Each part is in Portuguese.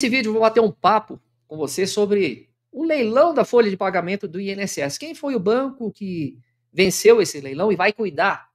Nesse vídeo vou bater um papo com você sobre o leilão da folha de pagamento do INSS. Quem foi o banco que venceu esse leilão e vai cuidar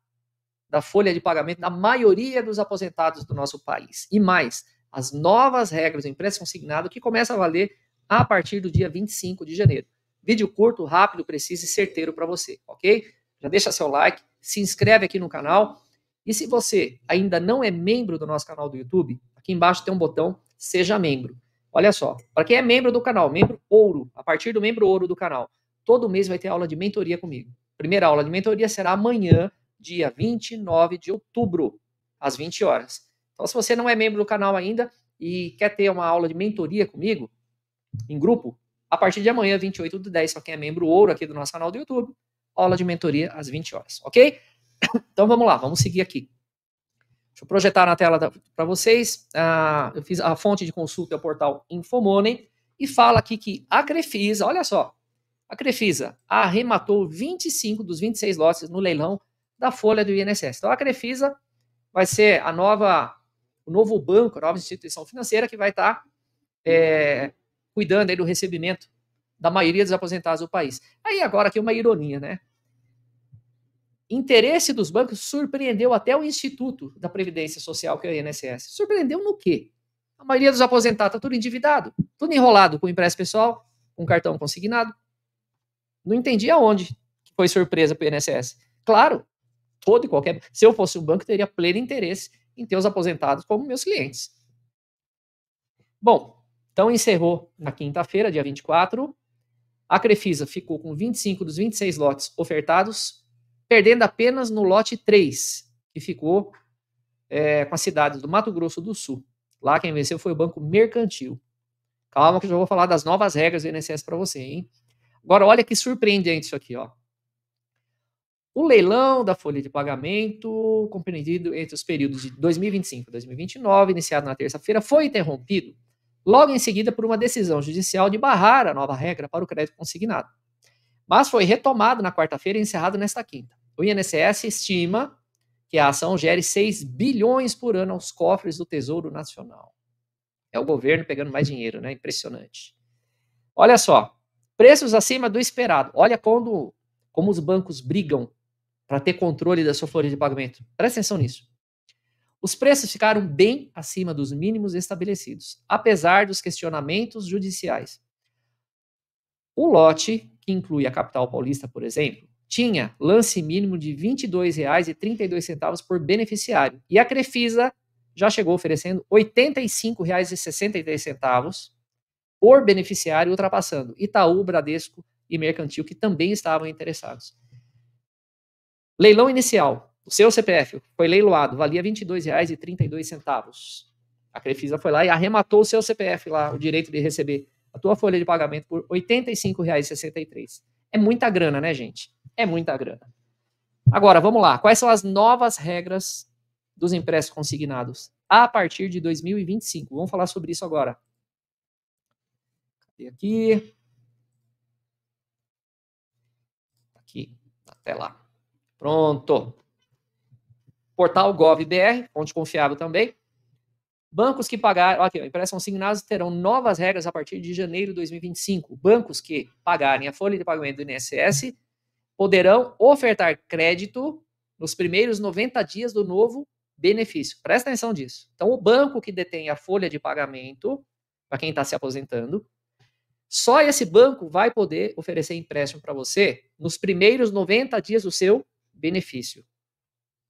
da folha de pagamento da maioria dos aposentados do nosso país? E mais, as novas regras do empréstimo consignado que começa a valer a partir do dia 25 de janeiro. Vídeo curto, rápido, preciso e certeiro para você, ok? Já deixa seu like, se inscreve aqui no canal. E se você ainda não é membro do nosso canal do YouTube, Aqui embaixo tem um botão Seja Membro. Olha só, para quem é membro do canal, membro ouro, a partir do membro ouro do canal, todo mês vai ter aula de mentoria comigo. Primeira aula de mentoria será amanhã, dia 29 de outubro, às 20 horas. Então, se você não é membro do canal ainda e quer ter uma aula de mentoria comigo, em grupo, a partir de amanhã, 28 de 10, para quem é membro ouro aqui do nosso canal do YouTube, aula de mentoria às 20 horas, ok? Então vamos lá, vamos seguir aqui. Deixa eu projetar na tela para vocês. Ah, eu fiz a fonte de consulta é o portal Infomoney e fala aqui que a Crefisa, olha só, a Crefisa arrematou 25 dos 26 lotes no leilão da folha do INSS. Então a Crefisa vai ser a nova, o novo banco, a nova instituição financeira que vai estar tá, é, cuidando aí do recebimento da maioria dos aposentados do país. Aí agora aqui uma ironia, né? interesse dos bancos surpreendeu até o Instituto da Previdência Social, que é o INSS. Surpreendeu no quê? A maioria dos aposentados está tudo endividado, tudo enrolado com empréstimo pessoal, com cartão consignado. Não entendi aonde foi surpresa para o INSS. Claro, todo e qualquer. Se eu fosse um banco, teria pleno interesse em ter os aposentados como meus clientes. Bom, então encerrou na quinta-feira, dia 24. A Crefisa ficou com 25 dos 26 lotes ofertados, perdendo apenas no lote 3, que ficou é, com as cidades do Mato Grosso do Sul. Lá quem venceu foi o Banco Mercantil. Calma que eu já vou falar das novas regras do INSS para você, hein? Agora, olha que surpreendente isso aqui, ó. O leilão da folha de pagamento, compreendido entre os períodos de 2025 e 2029, iniciado na terça-feira, foi interrompido logo em seguida por uma decisão judicial de barrar a nova regra para o crédito consignado. Mas foi retomado na quarta-feira e encerrado nesta quinta. O INSS estima que a ação gere 6 bilhões por ano aos cofres do Tesouro Nacional. É o governo pegando mais dinheiro, né? Impressionante. Olha só, preços acima do esperado. Olha quando, como os bancos brigam para ter controle da sua folha de pagamento. Presta atenção nisso. Os preços ficaram bem acima dos mínimos estabelecidos, apesar dos questionamentos judiciais. O lote, que inclui a capital paulista, por exemplo, tinha lance mínimo de R$ 22,32 por beneficiário. E a Crefisa já chegou oferecendo R$ 85,63 por beneficiário, ultrapassando Itaú, Bradesco e Mercantil, que também estavam interessados. Leilão inicial. O seu CPF foi leiloado, valia R$ 22,32. A Crefisa foi lá e arrematou o seu CPF lá, o direito de receber a tua folha de pagamento por R$ 85,63. É muita grana, né, gente? É muita grana. Agora, vamos lá. Quais são as novas regras dos empréstimos consignados a partir de 2025? Vamos falar sobre isso agora. Cadê aqui? Tá aqui, até lá. Pronto. Portal GovBR, fonte confiável também. Bancos que pagaram, aqui, empréstimos consignados terão novas regras a partir de janeiro de 2025. Bancos que pagarem a folha de pagamento do INSS poderão ofertar crédito nos primeiros 90 dias do novo benefício. Presta atenção disso. Então, o banco que detém a folha de pagamento, para quem está se aposentando, só esse banco vai poder oferecer empréstimo para você nos primeiros 90 dias do seu benefício.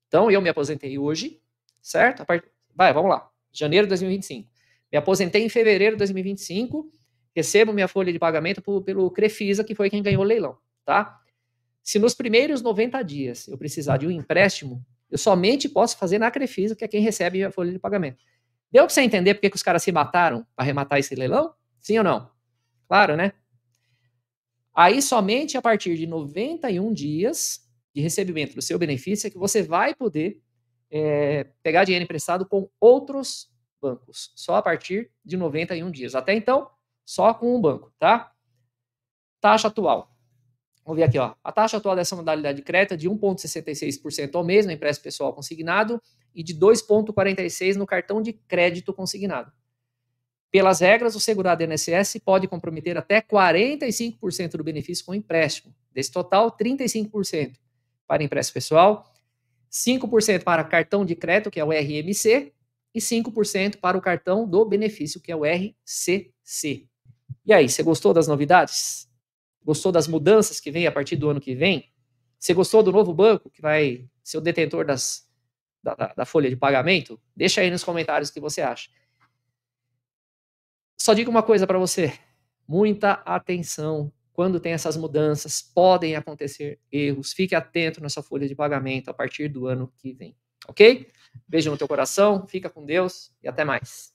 Então, eu me aposentei hoje, certo? Part... Vai, vamos lá. Janeiro de 2025. Me aposentei em fevereiro de 2025, recebo minha folha de pagamento pelo Crefisa, que foi quem ganhou o leilão, tá? Se nos primeiros 90 dias eu precisar de um empréstimo, eu somente posso fazer na Crefisa, que é quem recebe a folha de pagamento. Deu para você entender por que os caras se mataram para arrematar esse leilão? Sim ou não? Claro, né? Aí somente a partir de 91 dias de recebimento do seu benefício é que você vai poder é, pegar dinheiro emprestado com outros bancos. Só a partir de 91 dias. Até então, só com um banco, tá? Taxa atual. Vamos ver aqui, ó. A taxa atual dessa modalidade de crédito é de 1,66% ao mês no empréstimo pessoal consignado e de 2,46% no cartão de crédito consignado. Pelas regras, o segurado INSS pode comprometer até 45% do benefício com empréstimo. Desse total, 35% para empréstimo pessoal, 5% para cartão de crédito, que é o RMC, e 5% para o cartão do benefício, que é o RCC. E aí, você gostou das novidades? Gostou das mudanças que vem a partir do ano que vem? Você gostou do novo banco que vai ser o detentor das, da, da folha de pagamento? Deixa aí nos comentários o que você acha. Só digo uma coisa para você: muita atenção quando tem essas mudanças, podem acontecer erros. Fique atento na sua folha de pagamento a partir do ano que vem, ok? Beijo no teu coração, fica com Deus e até mais.